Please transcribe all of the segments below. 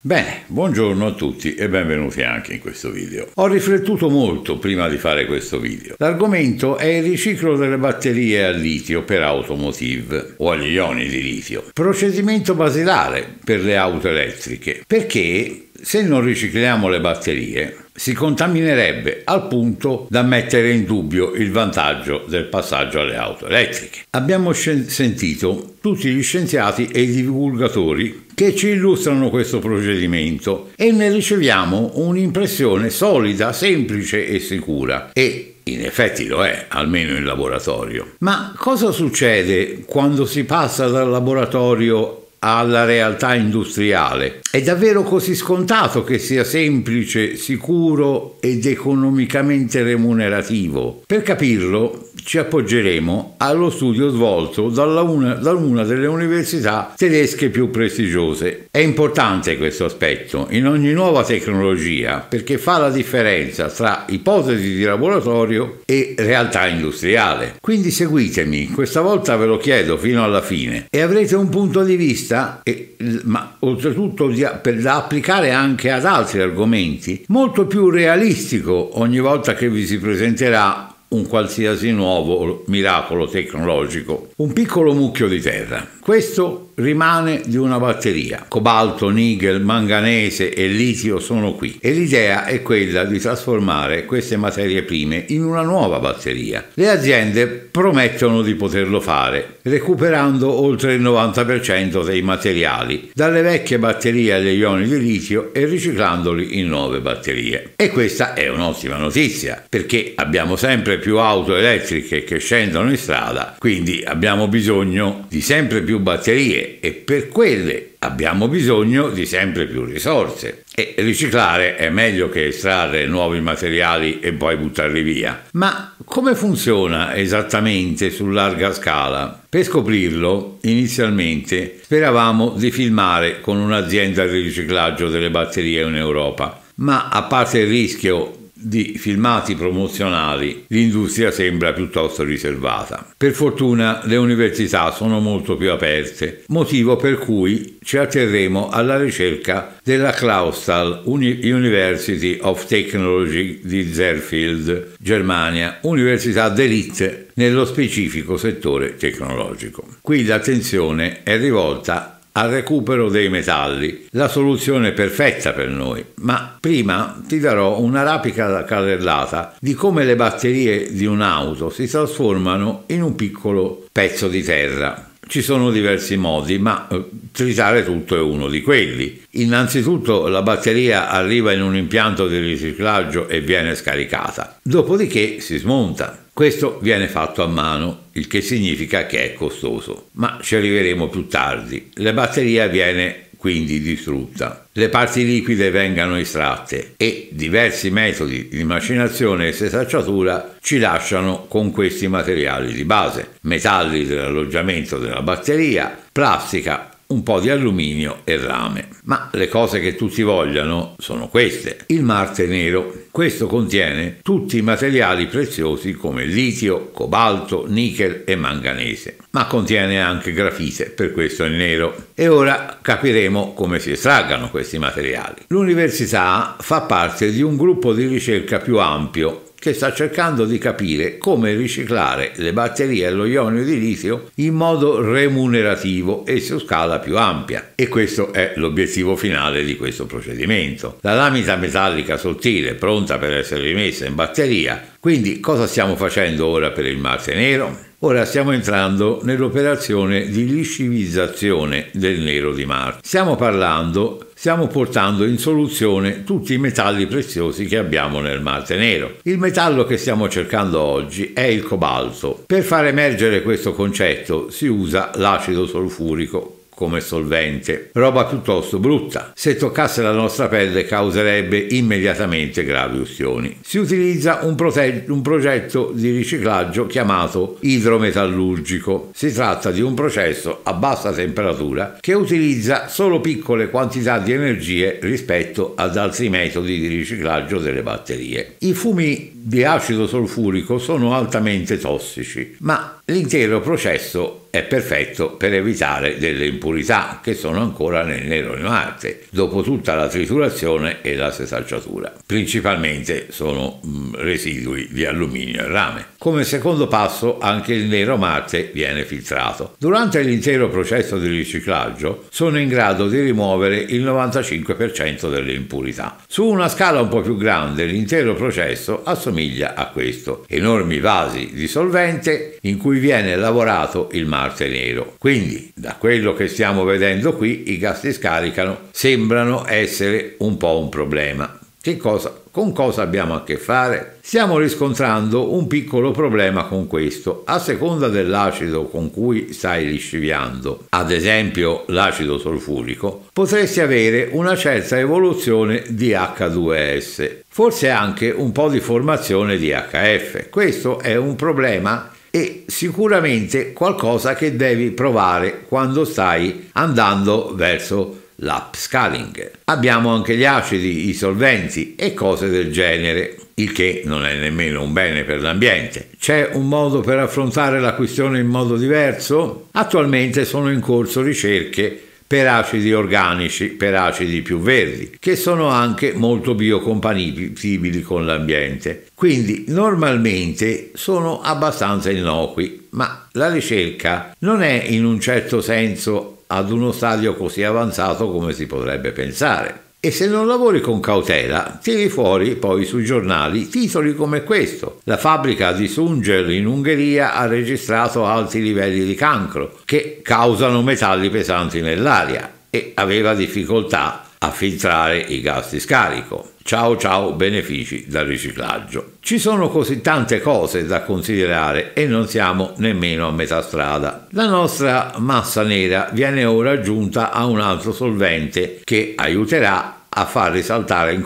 Bene, buongiorno a tutti e benvenuti anche in questo video. Ho riflettuto molto prima di fare questo video. L'argomento è il riciclo delle batterie a litio per automotive o agli ioni di litio, procedimento basilare per le auto elettriche, perché se non ricicliamo le batterie, si contaminerebbe al punto da mettere in dubbio il vantaggio del passaggio alle auto elettriche. Abbiamo scen- sentito tutti gli scienziati e i divulgatori che ci illustrano questo procedimento e ne riceviamo un'impressione solida, semplice e sicura e in effetti lo è, almeno in laboratorio. Ma cosa succede quando si passa dal laboratorio alla realtà industriale. È davvero così scontato che sia semplice, sicuro ed economicamente remunerativo? Per capirlo ci appoggeremo allo studio svolto da una, da una delle università tedesche più prestigiose. È importante questo aspetto in ogni nuova tecnologia perché fa la differenza tra ipotesi di laboratorio e realtà industriale. Quindi seguitemi, questa volta ve lo chiedo fino alla fine e avrete un punto di vista vista, e, ma oltretutto di, per, da applicare anche ad altri argomenti, molto più realistico ogni volta che vi si presenterà un qualsiasi nuovo miracolo tecnologico, un piccolo mucchio di terra. Questo rimane di una batteria. Cobalto, nickel, manganese e litio sono qui e l'idea è quella di trasformare queste materie prime in una nuova batteria. Le aziende promettono di poterlo fare, recuperando oltre il 90% dei materiali dalle vecchie batterie agli ioni di litio e riciclandoli in nuove batterie. E questa è un'ottima notizia, perché abbiamo sempre più auto elettriche che scendono in strada, quindi abbiamo bisogno di sempre più batterie e per quelle abbiamo bisogno di sempre più risorse. E riciclare è meglio che estrarre nuovi materiali e poi buttarli via. Ma come funziona esattamente su larga scala? Per scoprirlo, inizialmente speravamo di filmare con un'azienda di riciclaggio delle batterie in Europa ma a parte il rischio di filmati promozionali l'industria sembra piuttosto riservata. Per fortuna le università sono molto più aperte, motivo per cui ci atterremo alla ricerca della Clausthal University of Technology di Zerfield, Germania, università d'elite nello specifico settore tecnologico. Qui l'attenzione è rivolta al recupero dei metalli, la soluzione perfetta per noi. Ma prima ti darò una rapida carrellata di come le batterie di un'auto si trasformano in un piccolo pezzo di terra. Ci sono diversi modi, ma eh, tritare tutto è uno di quelli. Innanzitutto la batteria arriva in un impianto di riciclaggio e viene scaricata, dopodiché si smonta. Questo viene fatto a mano, il che significa che è costoso, ma ci arriveremo più tardi. La batteria viene quindi distrutta. Le parti liquide vengano estratte e diversi metodi di macinazione e setacciatura ci lasciano con questi materiali di base, metalli dell'alloggiamento della batteria, plastica un po' di alluminio e rame. Ma le cose che tutti vogliano sono queste. Il Marte nero. Questo contiene tutti i materiali preziosi come litio, cobalto, nickel e manganese, ma contiene anche grafite, per questo è nero. E ora capiremo come si estraggano questi materiali. L'università fa parte di un gruppo di ricerca più ampio che sta cercando di capire come riciclare le batterie e lo ionio di litio in modo remunerativo e su scala più ampia. E questo è l'obiettivo finale di questo procedimento. La lamina metallica sottile pronta per essere rimessa in batteria. Quindi cosa stiamo facendo ora per il Marte nero? Ora stiamo entrando nell'operazione di liscivizzazione del nero di Marte. Stiamo parlando stiamo portando in soluzione tutti i metalli preziosi che abbiamo nel Marte Nero. Il metallo che stiamo cercando oggi è il cobalto. Per far emergere questo concetto si usa l'acido solfurico come solvente, roba piuttosto brutta. Se toccasse la nostra pelle causerebbe immediatamente gravi ustioni. Si utilizza un, prote- un progetto di riciclaggio chiamato idrometallurgico. Si tratta di un processo a bassa temperatura che utilizza solo piccole quantità di energie rispetto ad altri metodi di riciclaggio delle batterie. I fumi di acido solfurico sono altamente tossici, ma L'intero processo è perfetto per evitare delle impurità che sono ancora nel nero di Marte, dopo tutta la triturazione e la sesalciatura. Principalmente sono mm, residui di alluminio e rame. Come secondo passo anche il nero Marte viene filtrato. Durante l'intero processo di riciclaggio sono in grado di rimuovere il 95% delle impurità. Su una scala un po' più grande l'intero processo assomiglia a questo. Enormi vasi di solvente in cui cui viene lavorato il Marte Nero. Quindi, da quello che stiamo vedendo qui, i gas si scaricano sembrano essere un po' un problema. Che cosa, con cosa abbiamo a che fare? Stiamo riscontrando un piccolo problema con questo, a seconda dell'acido con cui stai lisciviando, ad esempio l'acido solfurico, potresti avere una certa evoluzione di H2S, forse anche un po' di formazione di HF. Questo è un problema e sicuramente qualcosa che devi provare quando stai andando verso l'upscaling. Abbiamo anche gli acidi, i solventi e cose del genere, il che non è nemmeno un bene per l'ambiente. C'è un modo per affrontare la questione in modo diverso? Attualmente sono in corso ricerche per acidi organici, per acidi più verdi, che sono anche molto biocompatibili con l'ambiente. Quindi normalmente sono abbastanza innocui, ma la ricerca non è in un certo senso ad uno stadio così avanzato come si potrebbe pensare e se non lavori con cautela tiri fuori poi sui giornali titoli come questo. La fabbrica di Sungel in Ungheria ha registrato alti livelli di cancro che causano metalli pesanti nell'aria e aveva difficoltà a filtrare i gas di scarico. Ciao ciao benefici dal riciclaggio. Ci sono così tante cose da considerare e non siamo nemmeno a metà strada. La nostra massa nera viene ora aggiunta a un altro solvente che aiuterà a far risaltare il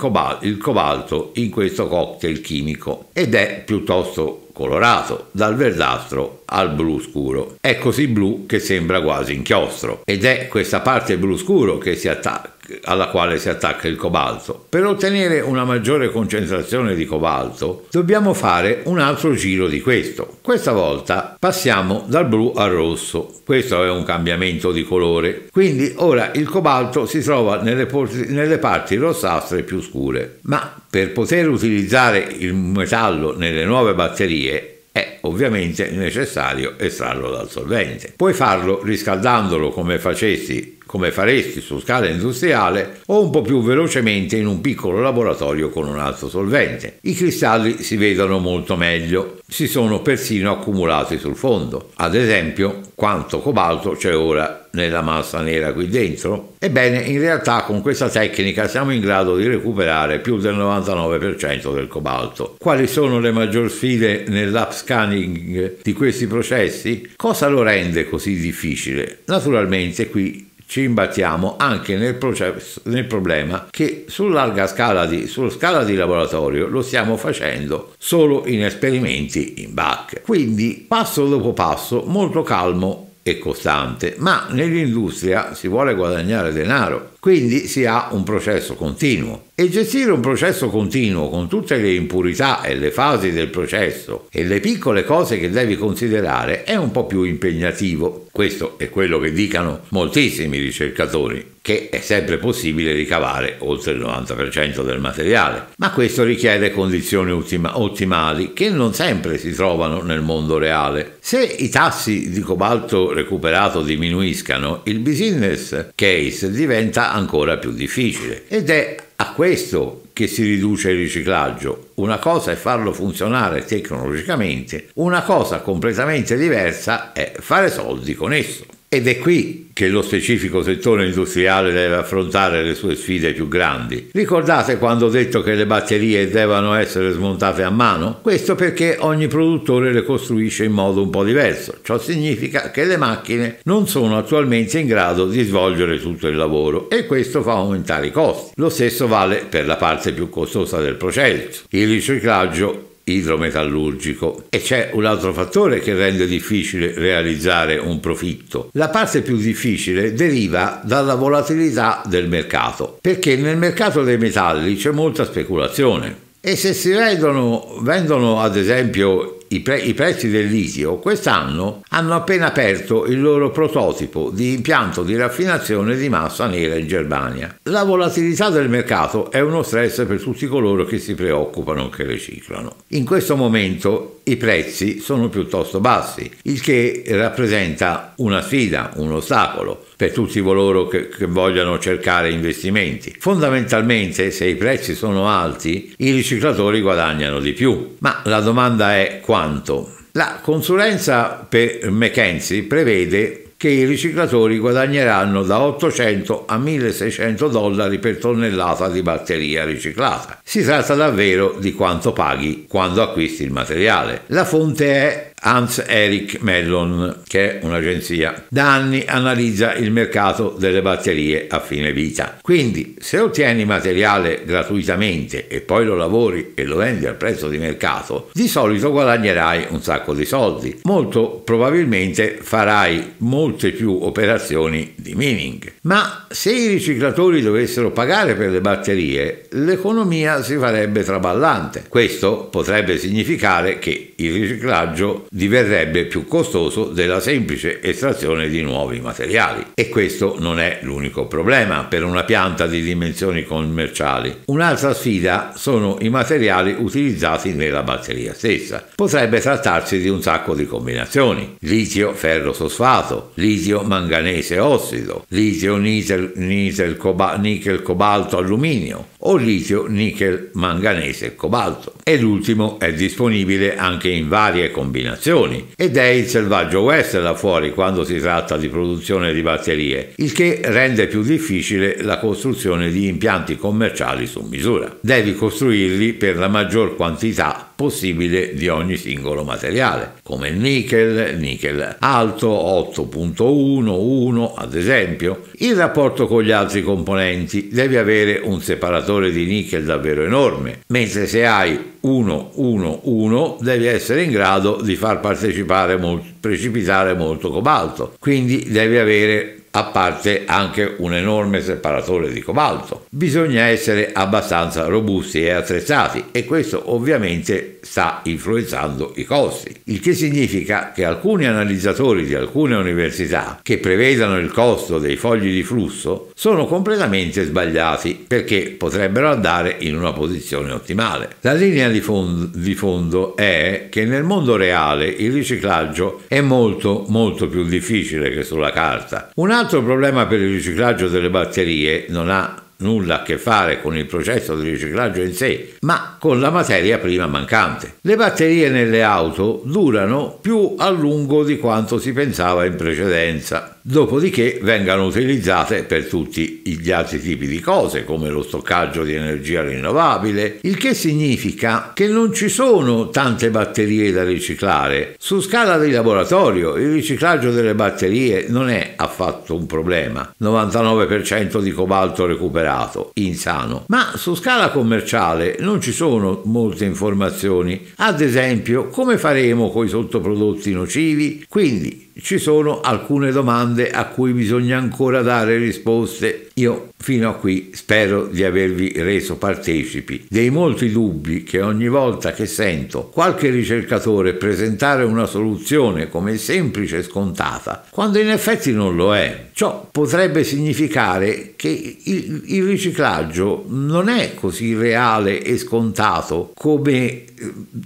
cobalto in questo cocktail chimico ed è piuttosto colorato dal verdastro al blu scuro. È così blu che sembra quasi inchiostro ed è questa parte blu scuro che si attacca alla quale si attacca il cobalto. Per ottenere una maggiore concentrazione di cobalto dobbiamo fare un altro giro di questo. Questa volta passiamo dal blu al rosso. Questo è un cambiamento di colore. Quindi ora il cobalto si trova nelle, nelle parti rossastre più scure. Ma per poter utilizzare il metallo nelle nuove batterie è ovviamente necessario estrarlo dal solvente. Puoi farlo riscaldandolo come facessi come faresti su scala industriale, o un po' più velocemente in un piccolo laboratorio con un altro solvente. I cristalli si vedono molto meglio, si sono persino accumulati sul fondo. Ad esempio, quanto cobalto c'è ora nella massa nera qui dentro? Ebbene, in realtà con questa tecnica siamo in grado di recuperare più del 99% del cobalto. Quali sono le maggiori sfide nell'upscanning di questi processi? Cosa lo rende così difficile? Naturalmente qui ci imbattiamo anche nel, processo, nel problema che su larga scala di, sulla scala di laboratorio lo stiamo facendo solo in esperimenti in bac. Quindi passo dopo passo, molto calmo e costante, ma nell'industria si vuole guadagnare denaro, quindi si ha un processo continuo e gestire un processo continuo con tutte le impurità e le fasi del processo e le piccole cose che devi considerare è un po' più impegnativo. Questo è quello che dicano moltissimi ricercatori, che è sempre possibile ricavare oltre il 90% del materiale, ma questo richiede condizioni ottima- ottimali che non sempre si trovano nel mondo reale. Se i tassi di cobalto recuperato diminuiscano, il business case diventa ancora più difficile ed è questo che si riduce il riciclaggio. Una cosa è farlo funzionare tecnologicamente, una cosa completamente diversa è fare soldi con esso. Ed è qui che lo specifico settore industriale deve affrontare le sue sfide più grandi. Ricordate quando ho detto che le batterie devono essere smontate a mano? Questo perché ogni produttore le costruisce in modo un po' diverso. Ciò significa che le macchine non sono attualmente in grado di svolgere tutto il lavoro e questo fa aumentare i costi. Lo stesso vale per la parte più costosa del processo. Il riciclaggio idrometallurgico e c'è un altro fattore che rende difficile realizzare un profitto. La parte più difficile deriva dalla volatilità del mercato, perché nel mercato dei metalli c'è molta speculazione. E se si vedono, vendono ad esempio i, pre- i prezzi del litio quest'anno hanno appena aperto il loro prototipo di impianto di raffinazione di massa nera in Germania. La volatilità del mercato è uno stress per tutti coloro che si preoccupano che riciclano. In questo momento i prezzi sono piuttosto bassi, il che rappresenta una sfida, un ostacolo per tutti coloro che, che vogliono cercare investimenti. Fondamentalmente se i prezzi sono alti i riciclatori guadagnano di più, ma la domanda è quanto? La consulenza per McKenzie prevede che i riciclatori guadagneranno da 800 a 1600 dollari per tonnellata di batteria riciclata. Si tratta davvero di quanto paghi quando acquisti il materiale. La fonte è Hans Eric Mellon, che è un'agenzia. Da anni analizza il mercato delle batterie a fine vita. Quindi, se ottieni materiale gratuitamente e poi lo lavori e lo vendi al prezzo di mercato, di solito guadagnerai un sacco di soldi. Molto probabilmente farai molte più operazioni di mining. Ma se i riciclatori dovessero pagare per le batterie, l'economia si farebbe traballante. Questo potrebbe significare che il riciclaggio diverrebbe più costoso della semplice estrazione di nuovi materiali. E questo non è l'unico problema per una pianta di dimensioni commerciali. Un'altra sfida sono i materiali utilizzati nella batteria stessa. Potrebbe trattarsi di un sacco di combinazioni. Litio ferro fosfato, litio manganese ossido, litio nichel, cobalto alluminio, o litio, nickel, manganese e cobalto. E l'ultimo è disponibile anche in varie combinazioni ed è il selvaggio West là fuori quando si tratta di produzione di batterie, il che rende più difficile la costruzione di impianti commerciali su misura. Devi costruirli per la maggior quantità possibile di ogni singolo materiale, come il nickel, nickel alto 8.11 ad esempio. Il rapporto con gli altri componenti devi avere un separatore di nickel davvero enorme, mentre se hai 111 devi essere in grado di far partecipare molto, precipitare molto cobalto, quindi devi avere a parte anche un enorme separatore di cobalto. Bisogna essere abbastanza robusti e attrezzati e questo ovviamente sta influenzando i costi. Il che significa che alcuni analizzatori di alcune università che prevedono il costo dei fogli di flusso sono completamente sbagliati perché potrebbero andare in una posizione ottimale. La linea di, fond di fondo è che nel mondo reale il riciclaggio è molto molto più difficile che sulla carta. Un altro problema per il riciclaggio delle batterie non ha nulla a che fare con il processo di riciclaggio in sé, ma con la materia prima mancante. Le batterie nelle auto durano più a lungo di quanto si pensava in precedenza, dopodiché vengano utilizzate per tutti gli altri tipi di cose, come lo stoccaggio di energia rinnovabile, il che significa che non ci sono tante batterie da riciclare. Su scala di laboratorio il riciclaggio delle batterie non è affatto un problema. 99% di cobalto recuperato esagerato, insano. Ma su scala commerciale non ci sono molte informazioni, ad esempio come faremo con i sottoprodotti nocivi? Quindi ci sono alcune domande a cui bisogna ancora dare risposte. Io Fino a qui spero di avervi reso partecipi dei molti dubbi che ogni volta che sento qualche ricercatore presentare una soluzione come semplice e scontata, quando in effetti non lo è. Ciò potrebbe significare che il, il riciclaggio non è così reale e scontato come eh,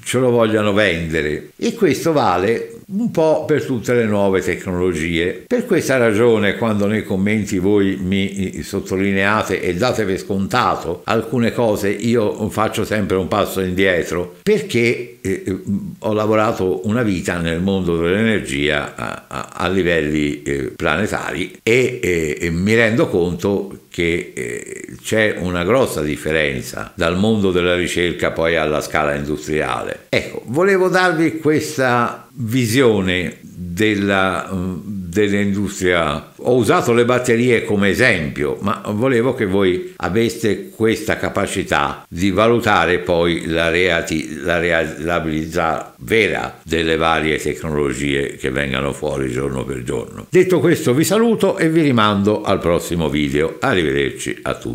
ce lo vogliano vendere e questo vale un po' per tutte le nuove tecnologie. Per questa ragione, quando nei commenti voi mi sottolineate e date per scontato alcune cose, io faccio sempre un passo indietro perché eh, eh, ho lavorato una vita nel mondo dell'energia a, a, a livelli eh, planetari e eh, mi rendo conto che eh, c'è una grossa differenza dal mondo della ricerca poi alla scala industriale. Ecco, volevo darvi questa visione della mm, dell'industria. Ho usato le batterie come esempio, ma volevo che voi aveste questa capacità di valutare poi la, reati, la realizzabilità vera delle varie tecnologie che vengano fuori giorno per giorno. Detto questo vi saluto e vi rimando al prossimo video. Arrivederci a tutti.